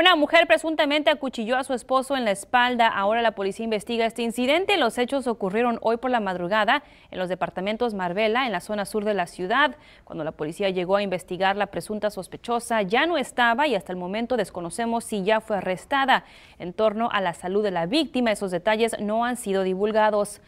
Una mujer presuntamente acuchilló a su esposo en la espalda. Ahora la policía investiga este incidente. Los hechos ocurrieron hoy por la madrugada en los departamentos Marbella, en la zona sur de la ciudad. Cuando la policía llegó a investigar, la presunta sospechosa ya no estaba y hasta el momento desconocemos si ya fue arrestada. En torno a la salud de la víctima, esos detalles no han sido divulgados.